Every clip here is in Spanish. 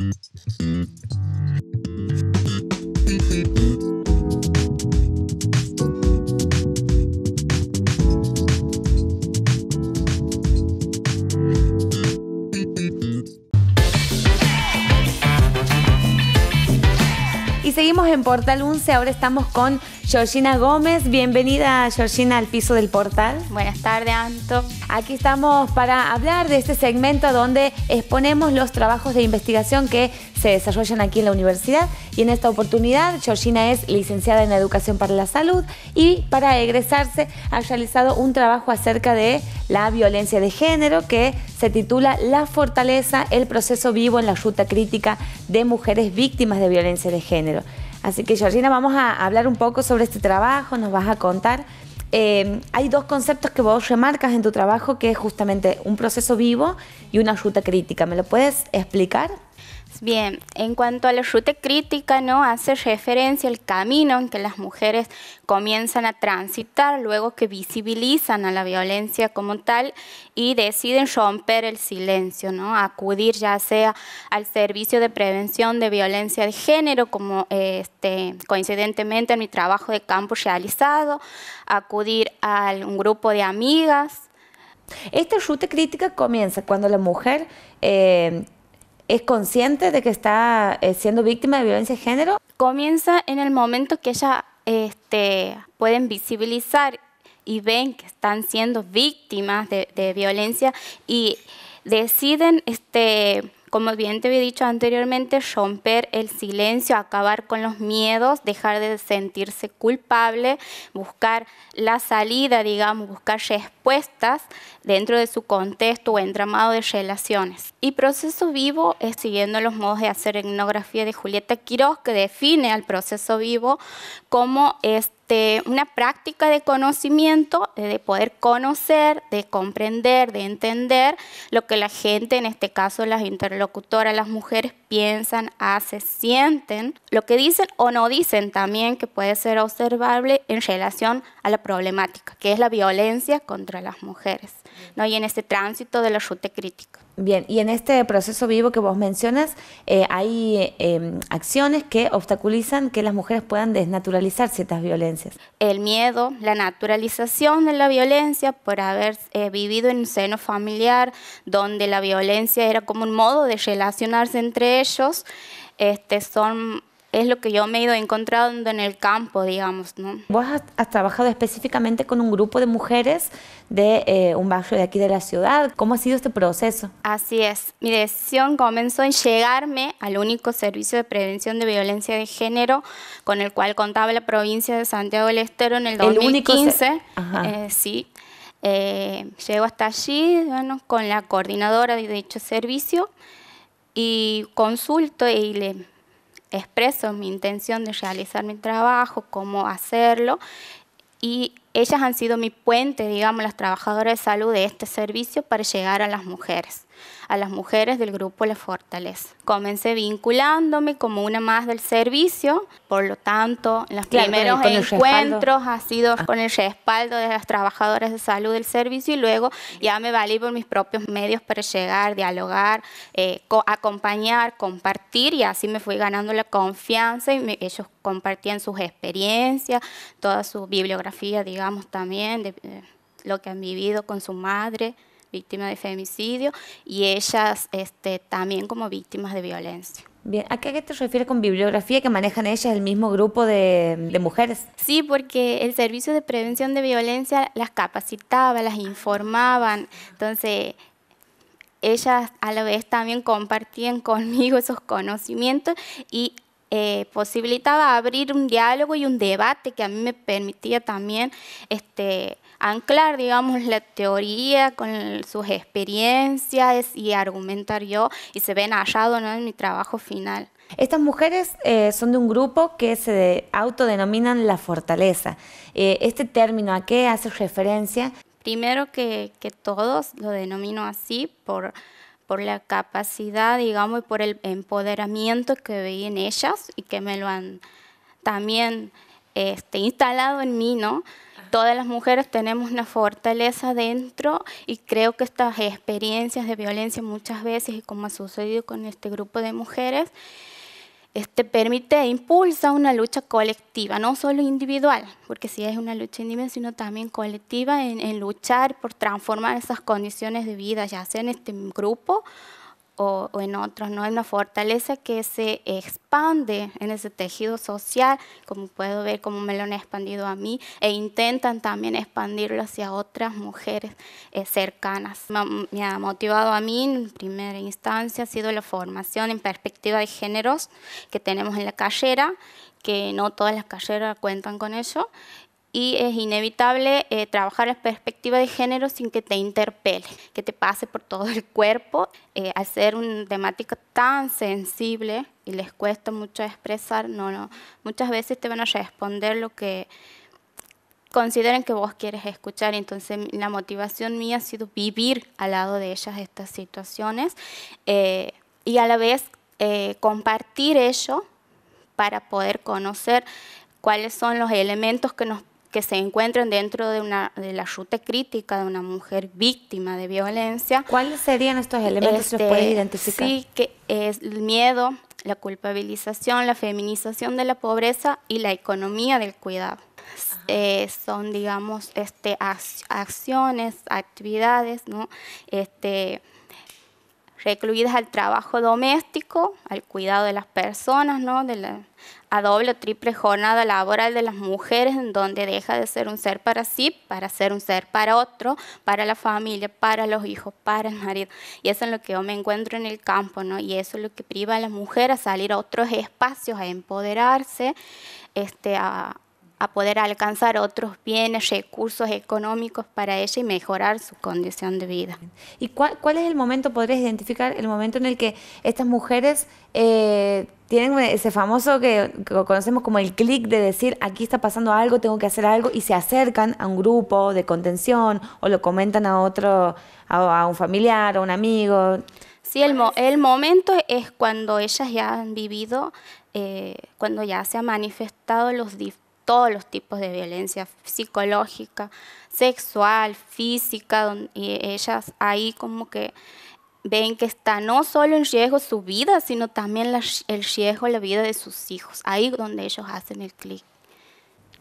フフフ。Y seguimos en Portal 11, ahora estamos con Georgina Gómez. Bienvenida, Georgina, al piso del portal. Buenas tardes, Anto. Aquí estamos para hablar de este segmento donde exponemos los trabajos de investigación que se desarrollan aquí en la universidad y en esta oportunidad Georgina es licenciada en Educación para la Salud y para egresarse ha realizado un trabajo acerca de la violencia de género que se titula La fortaleza, el proceso vivo en la ruta crítica de mujeres víctimas de violencia de género. Así que Georgina, vamos a hablar un poco sobre este trabajo, nos vas a contar. Eh, hay dos conceptos que vos remarcas en tu trabajo, que es justamente un proceso vivo y una ruta crítica. ¿Me lo puedes explicar? Bien, en cuanto a la ruta crítica, ¿no? hace referencia al camino en que las mujeres comienzan a transitar luego que visibilizan a la violencia como tal y deciden romper el silencio, ¿no? acudir ya sea al servicio de prevención de violencia de género, como este, coincidentemente en mi trabajo de campo realizado, acudir a un grupo de amigas. Esta ruta crítica comienza cuando la mujer... Eh, es consciente de que está eh, siendo víctima de violencia de género? Comienza en el momento que ellas este, pueden visibilizar y ven que están siendo víctimas de, de violencia y deciden este, como bien te había dicho anteriormente, romper el silencio, acabar con los miedos, dejar de sentirse culpable, buscar la salida, digamos, buscar respuestas dentro de su contexto o entramado de relaciones. Y proceso vivo es siguiendo los modos de hacer etnografía de Julieta Quiroz, que define al proceso vivo como este una práctica de conocimiento, eh, de poder conocer, de comprender, de entender lo que la gente, en este caso las interlocutoras, las mujeres, piensan, hacen, sienten, lo que dicen o no dicen también, que puede ser observable en relación a la problemática, que es la violencia contra las mujeres, ¿no? y en este tránsito de la ruta crítica. Bien, y en este proceso vivo que vos mencionas, eh, hay eh, em, acciones que obstaculizan que las mujeres puedan desnaturalizar ciertas violencias. El miedo, la naturalización de la violencia por haber eh, vivido en un seno familiar donde la violencia era como un modo de relacionarse entre ellos, este, son es lo que yo me he ido encontrando en el campo, digamos. ¿no? Vos has, trabajado específicamente con un grupo de mujeres de eh, un barrio de aquí de la ciudad. ¿Cómo ha sido este proceso? Así es. Mi decisión comenzó en llegarme al único servicio de prevención de violencia de género con el cual contaba la provincia de Santiago del Estero en el 2015. El único eh, sí. Eh, llego hasta allí con la coordinadora de dicho servicio y consulto y le expreso mi intención de realizar mi trabajo, cómo hacerlo, y ellas han sido mi puente, digamos, las trabajadoras de salud de este servicio para llegar a las mujeres a las mujeres del grupo La Fortaleza. Comencé vinculándome como una más del servicio, por lo tanto, los primeros encuentros ha sido con el ah. respaldo de las trabajadoras de salud del servicio y luego ya me valí por mis propios medios para llegar, dialogar, eh, acompañar, compartir y así me fui ganando la confianza y ellos compartían sus experiencias, toda su bibliografía, digamos, también de eh, lo que han vivido con su madre víctimas de femicidio y ellas este, también como víctimas de violencia. Bien, ¿a qué te refieres con bibliografía que manejan ellas el mismo grupo de, mujeres? Sí, porque el Servicio de Prevención de Violencia las capacitaba, las informaban, entonces ellas a la vez también compartían conmigo esos conocimientos y eh, posibilitaba abrir un diálogo y un debate que a mí me permitía también este, anclar, digamos, la teoría con sus experiencias y argumentar yo y se ven hallado en mi trabajo final. Estas mujeres eh, son de un grupo que se autodenominan la fortaleza. Eh, ¿Este término a qué hace referencia? Primero que, que todos lo denomino así por la capacidad, digamos, y por el empoderamiento que veía en ellas y que me lo han también este, instalado en mí, ¿no? todas las mujeres tenemos una fortaleza dentro y creo que estas experiencias de violencia muchas veces, como ha sucedido con este grupo de mujeres, este, permite, e impulsa una lucha colectiva, no solo individual, porque sí es una lucha individual, sino también colectiva en, en, luchar por transformar esas condiciones de vida, ya sea en este grupo o, en otros, ¿no? es una fortaleza que se expande en ese tejido social, como puedo ver como me lo han expandido a mí, e intentan también expandirlo hacia otras mujeres eh, cercanas. Me ha motivado a mí, en primera instancia, ha sido la formación en perspectiva de géneros que tenemos en la carrera, que no todas las carreras cuentan con eso, y es inevitable eh, trabajar la perspectiva de género sin que te interpele, que te pase por todo el cuerpo. Eh, al ser una temática tan sensible y les cuesta mucho expresar, no, no, muchas veces te van a responder lo que consideren que vos quieres escuchar. Entonces la motivación mía ha sido vivir al lado de ellas estas situaciones eh, y a la vez compartir ello para poder conocer cuáles son los elementos que nos que se encuentran dentro de, una, de la ruta crítica de una mujer víctima de violencia. ¿Cuáles serían estos elementos que se este, identificar? Sí, que es el miedo, la culpabilización, la feminización de la pobreza y la economía del cuidado. Eh, son, digamos, este, acciones, actividades, ¿no? Este, recluidas al trabajo doméstico, al cuidado de las personas, ¿no? de la, a doble o triple jornada laboral de las mujeres, en donde deja de ser un ser para sí, para ser un ser para otro, para la familia, para los hijos, para el marido. Y eso es lo que yo me encuentro en el campo, ¿no? y eso es lo que priva a las mujeres a salir a otros espacios, a empoderarse, este, a, a poder alcanzar otros bienes, recursos económicos para ella y mejorar su condición de vida. ¿Y cuál, es el momento, podrías identificar el momento en el que estas mujeres eh, tienen ese famoso que, conocemos como el clic de decir, aquí está pasando algo, tengo que hacer algo, y se acercan a un grupo de contención o lo comentan a otro, a, un familiar, a un amigo? Sí, el, momento es cuando ellas ya han vivido, eh, cuando ya se han manifestado los todos los tipos de violencia psicológica, sexual, física, y ellas ahí como que ven que está no solo en riesgo su vida, sino también el riesgo la vida de sus hijos, ahí donde ellos hacen el clic.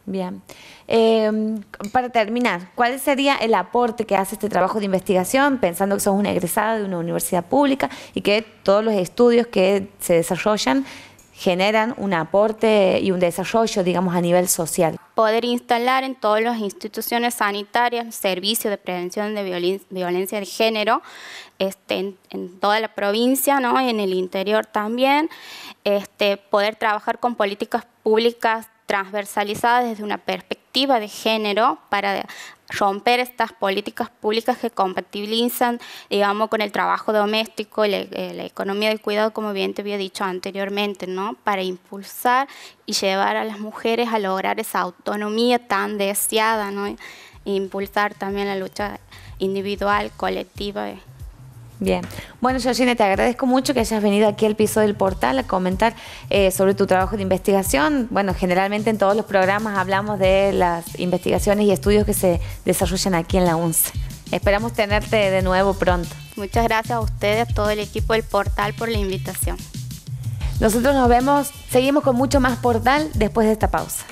Bien. Em, para terminar, ¿cuál sería el aporte que hace este trabajo de investigación, pensando que sos una egresada de una universidad pública y que todos los estudios que se desarrollan generan un aporte y un desarrollo, digamos, a nivel social. Poder instalar en todas las instituciones sanitarias servicios de prevención de violencia de género este, en, en, toda la provincia ¿no? y en el interior también. Este, poder trabajar con políticas públicas transversalizadas desde una perspectiva de género para romper estas políticas públicas que compatibilizan, digamos, con el trabajo doméstico, eh, la, economía del cuidado, como bien te había dicho anteriormente, ¿no? Para impulsar y llevar a las mujeres a lograr esa autonomía tan deseada, ¿no? E impulsar también la lucha individual, colectiva. Eh, Bien. Bueno, Georgina, te agradezco mucho que hayas venido aquí al piso del portal a comentar eh, sobre tu trabajo de investigación. Bueno, generalmente en todos los programas hablamos de las investigaciones y estudios que se desarrollan aquí en la UNCE. Esperamos tenerte de nuevo pronto. Muchas gracias a ustedes, a todo el equipo del portal por la invitación. Nosotros nos vemos, seguimos con mucho más portal después de esta pausa.